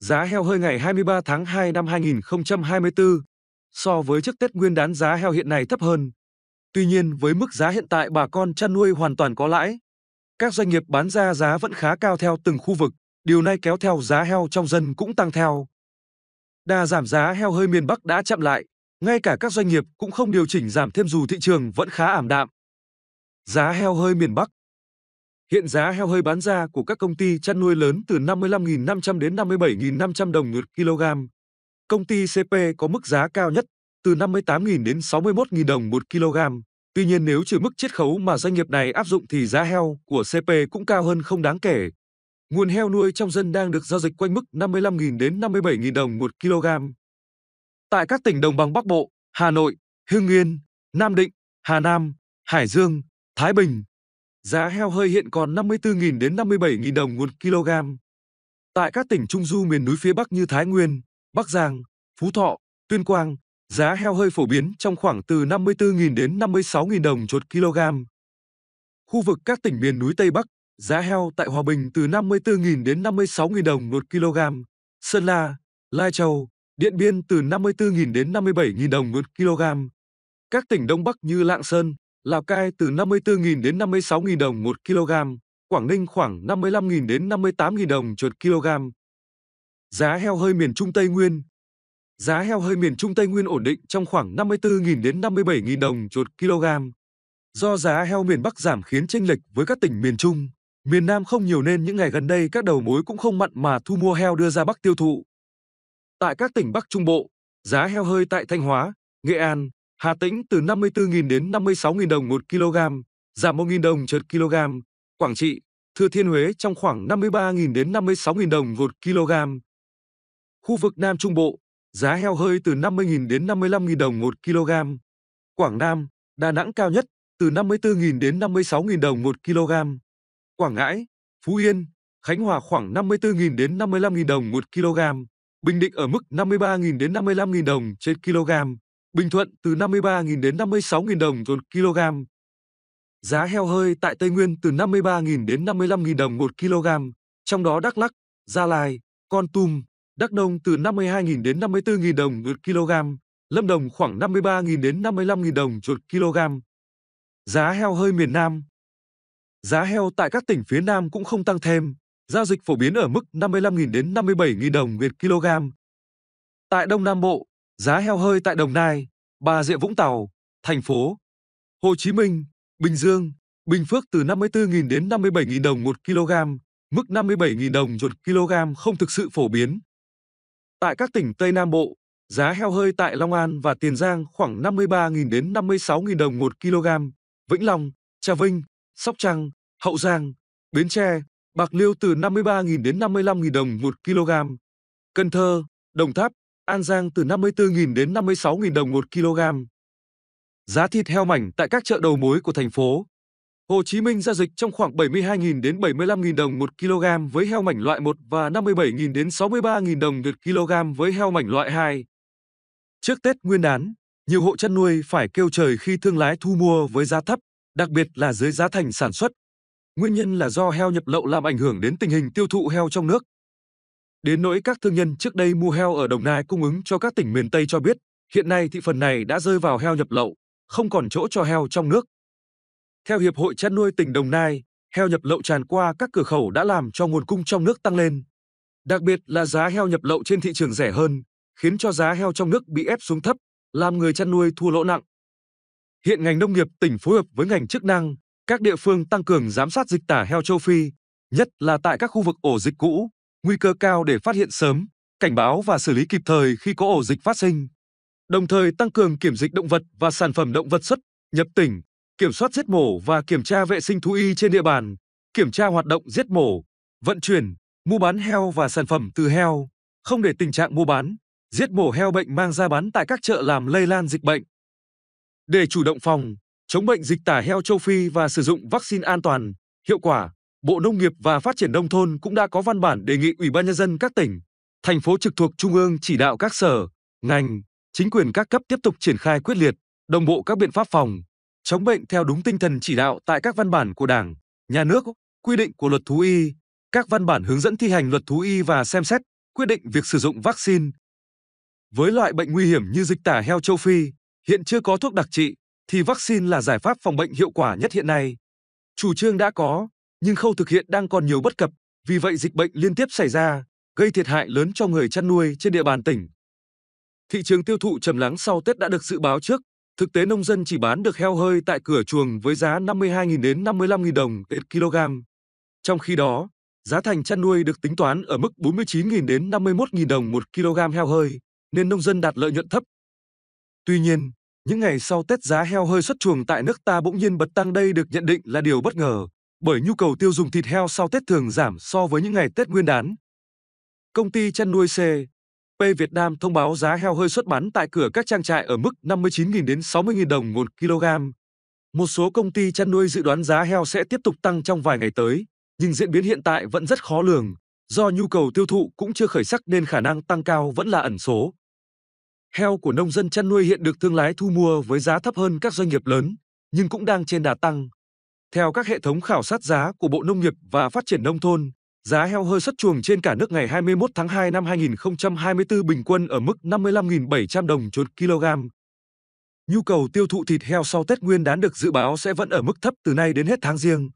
Giá heo hơi ngày 23 tháng 2 năm 2024 so với trước Tết Nguyên đán giá heo hiện nay thấp hơn. Tuy nhiên với mức giá hiện tại bà con chăn nuôi hoàn toàn có lãi. Các doanh nghiệp bán ra giá vẫn khá cao theo từng khu vực, điều này kéo theo giá heo trong dân cũng tăng theo. Đà giảm giá heo hơi miền Bắc đã chậm lại, ngay cả các doanh nghiệp cũng không điều chỉnh giảm thêm dù thị trường vẫn khá ảm đạm. Giá heo hơi miền Bắc Hiện giá heo hơi bán ra của các công ty chăn nuôi lớn từ 55.500 đến 57.500 đồng một kg. Công ty CP có mức giá cao nhất từ 58.000 đến 61.000 đồng một kg. Tuy nhiên nếu trừ mức chiết khấu mà doanh nghiệp này áp dụng thì giá heo của CP cũng cao hơn không đáng kể. Nguồn heo nuôi trong dân đang được giao dịch quanh mức 55.000 đến 57.000 đồng một kg. Tại các tỉnh đồng bằng Bắc Bộ, Hà Nội, Hưng Yên, Nam Định, Hà Nam, Hải Dương, Thái Bình, Giá heo hơi hiện còn 54.000 đến 57.000 đồng một kg. Tại các tỉnh Trung Du miền núi phía Bắc như Thái Nguyên, Bắc Giang, Phú Thọ, Tuyên Quang, giá heo hơi phổ biến trong khoảng từ 54.000 đến 56.000 đồng chốt kg. Khu vực các tỉnh miền núi Tây Bắc, giá heo tại Hòa Bình từ 54.000 đến 56.000 đồng một kg, Sơn La, Lai Châu, Điện Biên từ 54.000 đến 57.000 đồng một kg. Các tỉnh Đông Bắc như Lạng Sơn, Lào Cai từ 54.000 đến 56.000 đồng 1 kg, Quảng Ninh khoảng 55.000 đến 58.000 đồng chuột kg. Giá heo hơi miền Trung Tây Nguyên Giá heo hơi miền Trung Tây Nguyên ổn định trong khoảng 54.000 đến 57.000 đồng chuột kg. Do giá heo miền Bắc giảm khiến chênh lệch với các tỉnh miền Trung, miền Nam không nhiều nên những ngày gần đây các đầu mối cũng không mặn mà thu mua heo đưa ra Bắc tiêu thụ. Tại các tỉnh Bắc Trung Bộ, giá heo hơi tại Thanh Hóa, Nghệ An, Hà Tĩnh từ 54.000 đến 56.000 đồng 1 kg, giảm 1.000 đồng trên kg. Quảng Trị, Thừa Thiên Huế trong khoảng 53.000 đến 56.000 đồng 1 kg. Khu vực Nam Trung Bộ, giá heo hơi từ 50.000 đến 55.000 đồng 1 kg. Quảng Nam, Đà Nẵng cao nhất từ 54.000 đến 56.000 đồng 1 kg. Quảng Ngãi, Phú Yên, Khánh Hòa khoảng 54.000 đến 55.000 đồng 1 kg. Bình Định ở mức 53.000 đến 55.000 đồng trên kg. Bình Thuận từ 53.000 đến 56.000 đồng một kg. Giá heo hơi tại Tây Nguyên từ 53.000 đến 55.000 đồng một kg, trong đó Đắk Lắk, Gia Lai, Con Tum, Đắk Nông từ 52.000 đến 54.000 đồng một kg, Lâm Đồng khoảng 53.000 đến 55.000 đồng một kg. Giá heo hơi miền Nam Giá heo tại các tỉnh phía Nam cũng không tăng thêm, giao dịch phổ biến ở mức 55.000 đến 57.000 đồng một kg. Tại Đông Nam Bộ, Giá heo hơi tại Đồng Nai, Bà Rịa Vũng Tàu, thành phố Hồ Chí Minh, Bình Dương, Bình Phước từ 54.000 đến 57.000 đồng một kg, mức 57.000 đồng một kg không thực sự phổ biến. Tại các tỉnh Tây Nam Bộ, giá heo hơi tại Long An và Tiền Giang khoảng 53.000 đến 56.000 đồng một kg, Vĩnh Long, Trà Vinh, Sóc Trăng, Hậu Giang, Bến Tre, Bạc Liêu từ 53.000 đến 55.000 đồng một kg, Cần Thơ, Đồng Tháp An Giang từ 54.000 đến 56.000 đồng 1 kg. Giá thịt heo mảnh tại các chợ đầu mối của thành phố Hồ Chí Minh giao dịch trong khoảng 72.000 đến 75.000 đồng 1 kg với heo mảnh loại 1 và 57.000 đến 63.000 đồng 1 kg với heo mảnh loại 2. Trước Tết Nguyên đán, nhiều hộ chăn nuôi phải kêu trời khi thương lái thu mua với giá thấp, đặc biệt là dưới giá thành sản xuất. Nguyên nhân là do heo nhập lậu làm ảnh hưởng đến tình hình tiêu thụ heo trong nước. Đến nỗi các thương nhân trước đây mua heo ở Đồng Nai cung ứng cho các tỉnh miền Tây cho biết, hiện nay thị phần này đã rơi vào heo nhập lậu, không còn chỗ cho heo trong nước. Theo Hiệp hội chăn nuôi tỉnh Đồng Nai, heo nhập lậu tràn qua các cửa khẩu đã làm cho nguồn cung trong nước tăng lên. Đặc biệt là giá heo nhập lậu trên thị trường rẻ hơn, khiến cho giá heo trong nước bị ép xuống thấp, làm người chăn nuôi thua lỗ nặng. Hiện ngành nông nghiệp tỉnh phối hợp với ngành chức năng, các địa phương tăng cường giám sát dịch tả heo châu Phi, nhất là tại các khu vực ổ dịch cũ, nguy cơ cao để phát hiện sớm, cảnh báo và xử lý kịp thời khi có ổ dịch phát sinh. Đồng thời tăng cường kiểm dịch động vật và sản phẩm động vật xuất, nhập tỉnh, kiểm soát giết mổ và kiểm tra vệ sinh thú y trên địa bàn, kiểm tra hoạt động giết mổ, vận chuyển, mua bán heo và sản phẩm từ heo, không để tình trạng mua bán, giết mổ heo bệnh mang ra bán tại các chợ làm lây lan dịch bệnh. Để chủ động phòng, chống bệnh dịch tả heo châu Phi và sử dụng vaccine an toàn, hiệu quả, Bộ Nông nghiệp và Phát triển Nông thôn cũng đã có văn bản đề nghị Ủy ban Nhân dân các tỉnh, thành phố trực thuộc Trung ương chỉ đạo các sở, ngành, chính quyền các cấp tiếp tục triển khai quyết liệt, đồng bộ các biện pháp phòng, chống bệnh theo đúng tinh thần chỉ đạo tại các văn bản của Đảng, Nhà nước, quy định của luật thú y, các văn bản hướng dẫn thi hành luật thú y và xem xét, quyết định việc sử dụng vaccine. Với loại bệnh nguy hiểm như dịch tả heo châu Phi, hiện chưa có thuốc đặc trị, thì vaccine là giải pháp phòng bệnh hiệu quả nhất hiện nay. Chủ trương đã có, nhưng khâu thực hiện đang còn nhiều bất cập, vì vậy dịch bệnh liên tiếp xảy ra, gây thiệt hại lớn cho người chăn nuôi trên địa bàn tỉnh. Thị trường tiêu thụ trầm lắng sau Tết đã được dự báo trước, thực tế nông dân chỉ bán được heo hơi tại cửa chuồng với giá 52.000 đến 55.000 đồng đến kg. Trong khi đó, giá thành chăn nuôi được tính toán ở mức 49.000 đến 51.000 đồng một kg heo hơi, nên nông dân đạt lợi nhuận thấp. Tuy nhiên, những ngày sau Tết giá heo hơi xuất chuồng tại nước ta bỗng nhiên bật tăng đây được nhận định là điều bất ngờ bởi nhu cầu tiêu dùng thịt heo sau Tết thường giảm so với những ngày Tết Nguyên đán. Công ty chăn nuôi C P Việt Nam thông báo giá heo hơi xuất bán tại cửa các trang trại ở mức 59.000 đến 60.000 đồng một kg. Một số công ty chăn nuôi dự đoán giá heo sẽ tiếp tục tăng trong vài ngày tới, nhưng diễn biến hiện tại vẫn rất khó lường, do nhu cầu tiêu thụ cũng chưa khởi sắc nên khả năng tăng cao vẫn là ẩn số. Heo của nông dân chăn nuôi hiện được thương lái thu mua với giá thấp hơn các doanh nghiệp lớn, nhưng cũng đang trên đà tăng. Theo các hệ thống khảo sát giá của Bộ Nông nghiệp và Phát triển Nông thôn, giá heo hơi xuất chuồng trên cả nước ngày 21 tháng 2 năm 2024 bình quân ở mức 55.700 đồng trên kg. Nhu cầu tiêu thụ thịt heo sau Tết Nguyên đán được dự báo sẽ vẫn ở mức thấp từ nay đến hết tháng riêng.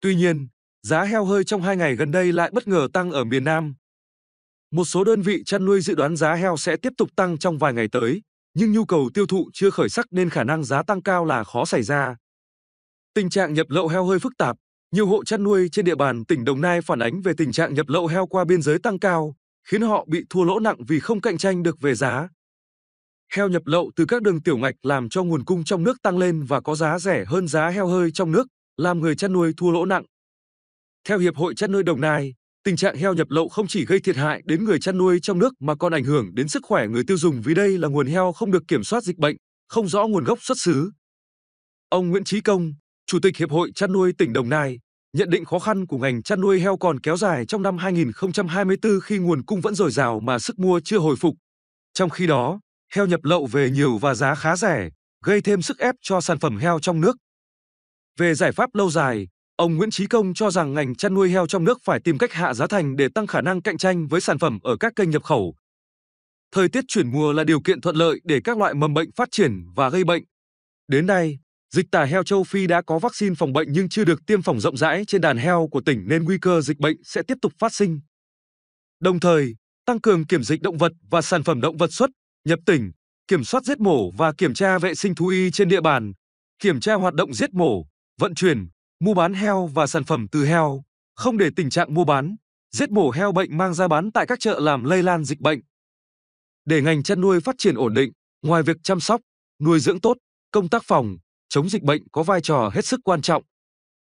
Tuy nhiên, giá heo hơi trong hai ngày gần đây lại bất ngờ tăng ở miền Nam. Một số đơn vị chăn nuôi dự đoán giá heo sẽ tiếp tục tăng trong vài ngày tới, nhưng nhu cầu tiêu thụ chưa khởi sắc nên khả năng giá tăng cao là khó xảy ra. Tình trạng nhập lậu heo hơi phức tạp, nhiều hộ chăn nuôi trên địa bàn tỉnh Đồng Nai phản ánh về tình trạng nhập lậu heo qua biên giới tăng cao, khiến họ bị thua lỗ nặng vì không cạnh tranh được về giá. Heo nhập lậu từ các đường tiểu ngạch làm cho nguồn cung trong nước tăng lên và có giá rẻ hơn giá heo hơi trong nước, làm người chăn nuôi thua lỗ nặng. Theo Hiệp hội chăn nuôi Đồng Nai, tình trạng heo nhập lậu không chỉ gây thiệt hại đến người chăn nuôi trong nước mà còn ảnh hưởng đến sức khỏe người tiêu dùng vì đây là nguồn heo không được kiểm soát dịch bệnh, không rõ nguồn gốc xuất xứ. Ông Nguyễn Chí Công, Chủ tịch Hiệp hội Chăn nuôi tỉnh Đồng Nai nhận định khó khăn của ngành chăn nuôi heo còn kéo dài trong năm 2024 khi nguồn cung vẫn dồi dào mà sức mua chưa hồi phục. Trong khi đó, heo nhập lậu về nhiều và giá khá rẻ, gây thêm sức ép cho sản phẩm heo trong nước. Về giải pháp lâu dài, ông Nguyễn Chí Công cho rằng ngành chăn nuôi heo trong nước phải tìm cách hạ giá thành để tăng khả năng cạnh tranh với sản phẩm ở các kênh nhập khẩu. Thời tiết chuyển mùa là điều kiện thuận lợi để các loại mầm bệnh phát triển và gây bệnh. Đến nay, Dịch tả heo châu Phi đã có vaccine phòng bệnh nhưng chưa được tiêm phòng rộng rãi trên đàn heo của tỉnh nên nguy cơ dịch bệnh sẽ tiếp tục phát sinh. Đồng thời, tăng cường kiểm dịch động vật và sản phẩm động vật xuất, nhập tỉnh, kiểm soát giết mổ và kiểm tra vệ sinh thú y trên địa bàn, kiểm tra hoạt động giết mổ, vận chuyển, mua bán heo và sản phẩm từ heo, không để tình trạng mua bán, giết mổ heo bệnh mang ra bán tại các chợ làm lây lan dịch bệnh. Để ngành chăn nuôi phát triển ổn định, ngoài việc chăm sóc, nuôi dưỡng tốt, công tác phòng, chống dịch bệnh có vai trò hết sức quan trọng.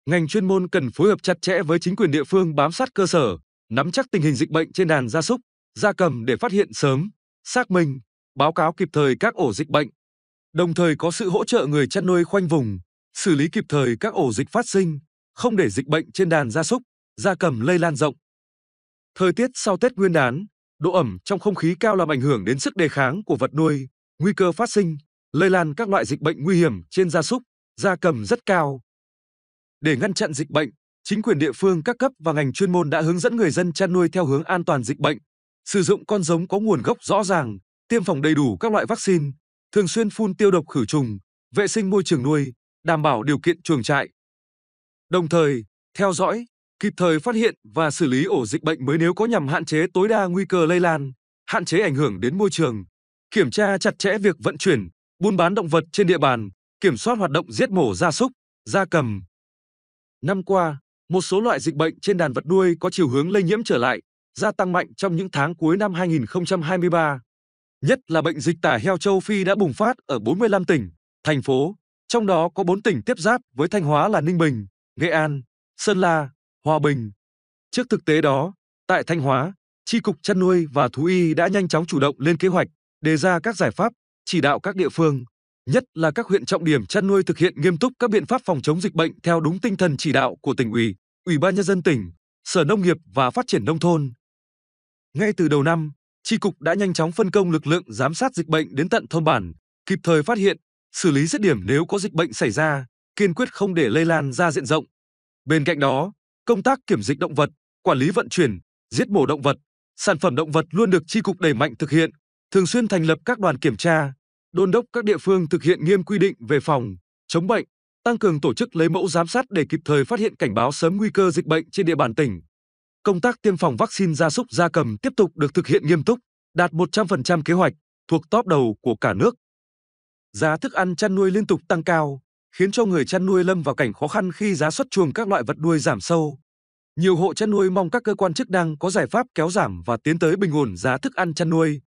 Ngành chuyên môn cần phối hợp chặt chẽ với chính quyền địa phương bám sát cơ sở, nắm chắc tình hình dịch bệnh trên đàn gia súc, gia cầm để phát hiện sớm, xác minh, báo cáo kịp thời các ổ dịch bệnh. Đồng thời có sự hỗ trợ người chăn nuôi khoanh vùng, xử lý kịp thời các ổ dịch phát sinh, không để dịch bệnh trên đàn gia súc, gia cầm lây lan rộng. Thời tiết sau Tết Nguyên đán, độ ẩm trong không khí cao làm ảnh hưởng đến sức đề kháng của vật nuôi, nguy cơ phát sinh lây lan các loại dịch bệnh nguy hiểm trên gia súc, gia cầm rất cao. Để ngăn chặn dịch bệnh, chính quyền địa phương các cấp và ngành chuyên môn đã hướng dẫn người dân chăn nuôi theo hướng an toàn dịch bệnh, sử dụng con giống có nguồn gốc rõ ràng, tiêm phòng đầy đủ các loại vaccine, thường xuyên phun tiêu độc khử trùng, vệ sinh môi trường nuôi, đảm bảo điều kiện chuồng trại. Đồng thời, theo dõi, kịp thời phát hiện và xử lý ổ dịch bệnh mới nếu có nhằm hạn chế tối đa nguy cơ lây lan, hạn chế ảnh hưởng đến môi trường, kiểm tra chặt chẽ việc vận chuyển, buôn bán động vật trên địa bàn, kiểm soát hoạt động giết mổ gia súc, gia cầm. Năm qua, một số loại dịch bệnh trên đàn vật nuôi có chiều hướng lây nhiễm trở lại, gia tăng mạnh trong những tháng cuối năm 2023. Nhất là bệnh dịch tả heo châu Phi đã bùng phát ở 45 tỉnh, thành phố, trong đó có 4 tỉnh tiếp giáp với Thanh Hóa là Ninh Bình, Nghệ An, Sơn La, Hòa Bình. Trước thực tế đó, tại Thanh Hóa, Tri Cục Chăn nuôi và Thú y đã nhanh chóng chủ động lên kế hoạch, đề ra các giải pháp chỉ đạo các địa phương, nhất là các huyện trọng điểm chăn nuôi thực hiện nghiêm túc các biện pháp phòng chống dịch bệnh theo đúng tinh thần chỉ đạo của tỉnh ủy, Ủy ban nhân dân tỉnh, Sở Nông nghiệp và Phát triển nông thôn. Ngay từ đầu năm, tri cục đã nhanh chóng phân công lực lượng giám sát dịch bệnh đến tận thôn bản, kịp thời phát hiện, xử lý dứt điểm nếu có dịch bệnh xảy ra, kiên quyết không để lây lan ra diện rộng. Bên cạnh đó, công tác kiểm dịch động vật, quản lý vận chuyển, giết mổ động vật, sản phẩm động vật luôn được tri cục đẩy mạnh thực hiện, thường xuyên thành lập các đoàn kiểm tra, đôn đốc các địa phương thực hiện nghiêm quy định về phòng, chống bệnh, tăng cường tổ chức lấy mẫu giám sát để kịp thời phát hiện cảnh báo sớm nguy cơ dịch bệnh trên địa bàn tỉnh. Công tác tiêm phòng vaccine gia súc gia cầm tiếp tục được thực hiện nghiêm túc, đạt 100% kế hoạch, thuộc top đầu của cả nước. Giá thức ăn chăn nuôi liên tục tăng cao, khiến cho người chăn nuôi lâm vào cảnh khó khăn khi giá xuất chuồng các loại vật nuôi giảm sâu. Nhiều hộ chăn nuôi mong các cơ quan chức năng có giải pháp kéo giảm và tiến tới bình ổn giá thức ăn chăn nuôi.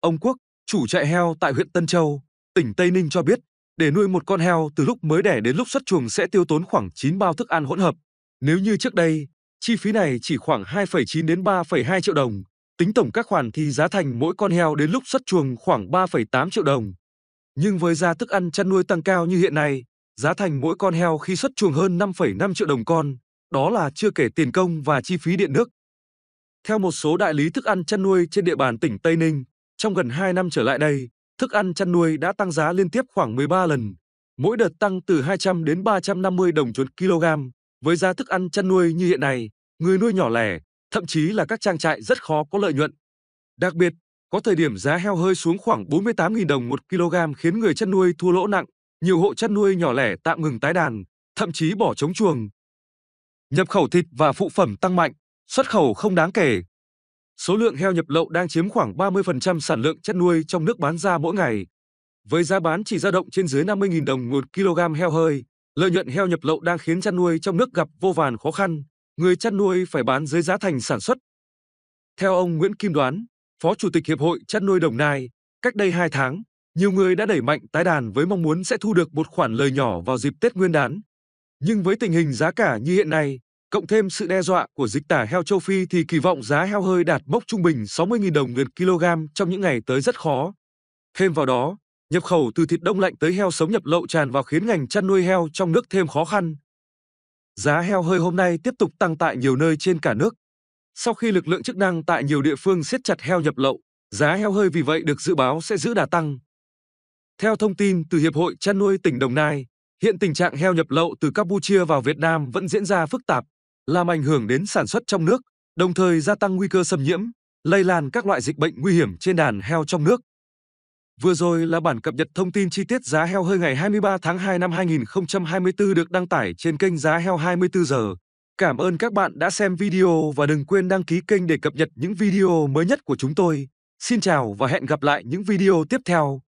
Ông Quốc, chủ trại heo tại huyện Tân Châu, tỉnh Tây Ninh cho biết, để nuôi một con heo từ lúc mới đẻ đến lúc xuất chuồng sẽ tiêu tốn khoảng 9 bao thức ăn hỗn hợp. Nếu như trước đây, chi phí này chỉ khoảng 2,9 đến 3,2 triệu đồng, tính tổng các khoản thì giá thành mỗi con heo đến lúc xuất chuồng khoảng 3,8 triệu đồng. Nhưng với giá thức ăn chăn nuôi tăng cao như hiện nay, giá thành mỗi con heo khi xuất chuồng hơn 5,5 triệu đồng con, đó là chưa kể tiền công và chi phí điện nước. Theo một số đại lý thức ăn chăn nuôi trên địa bàn tỉnh Tây Ninh, trong gần 2 năm trở lại đây, thức ăn chăn nuôi đã tăng giá liên tiếp khoảng 13 lần, mỗi đợt tăng từ 200 đến 350 đồng trên kg. Với giá thức ăn chăn nuôi như hiện nay, người nuôi nhỏ lẻ, thậm chí là các trang trại rất khó có lợi nhuận. Đặc biệt, có thời điểm giá heo hơi xuống khoảng 48.000 đồng một kg khiến người chăn nuôi thua lỗ nặng, nhiều hộ chăn nuôi nhỏ lẻ tạm ngừng tái đàn, thậm chí bỏ trống chuồng. Nhập khẩu thịt và phụ phẩm tăng mạnh, xuất khẩu không đáng kể, số lượng heo nhập lậu đang chiếm khoảng 30% sản lượng chất nuôi trong nước bán ra mỗi ngày. Với giá bán chỉ dao động trên dưới 50.000 đồng một kg heo hơi, lợi nhuận heo nhập lậu đang khiến chăn nuôi trong nước gặp vô vàn khó khăn, người chăn nuôi phải bán dưới giá thành sản xuất. Theo ông Nguyễn Kim Đoán, Phó Chủ tịch Hiệp hội Chăn nuôi Đồng Nai, cách đây 2 tháng, nhiều người đã đẩy mạnh tái đàn với mong muốn sẽ thu được một khoản lời nhỏ vào dịp Tết Nguyên đán. Nhưng với tình hình giá cả như hiện nay, Cộng thêm sự đe dọa của dịch tả heo châu Phi thì kỳ vọng giá heo hơi đạt mốc trung bình 60.000 đồng một kg trong những ngày tới rất khó. Thêm vào đó, nhập khẩu từ thịt đông lạnh tới heo sống nhập lậu tràn vào khiến ngành chăn nuôi heo trong nước thêm khó khăn. Giá heo hơi hôm nay tiếp tục tăng tại nhiều nơi trên cả nước. Sau khi lực lượng chức năng tại nhiều địa phương siết chặt heo nhập lậu, giá heo hơi vì vậy được dự báo sẽ giữ đà tăng. Theo thông tin từ Hiệp hội Chăn nuôi tỉnh Đồng Nai, hiện tình trạng heo nhập lậu từ Campuchia vào Việt Nam vẫn diễn ra phức tạp làm ảnh hưởng đến sản xuất trong nước, đồng thời gia tăng nguy cơ xâm nhiễm, lây lan các loại dịch bệnh nguy hiểm trên đàn heo trong nước. Vừa rồi là bản cập nhật thông tin chi tiết giá heo hơi ngày 23 tháng 2 năm 2024 được đăng tải trên kênh Giá Heo 24 giờ. Cảm ơn các bạn đã xem video và đừng quên đăng ký kênh để cập nhật những video mới nhất của chúng tôi. Xin chào và hẹn gặp lại những video tiếp theo.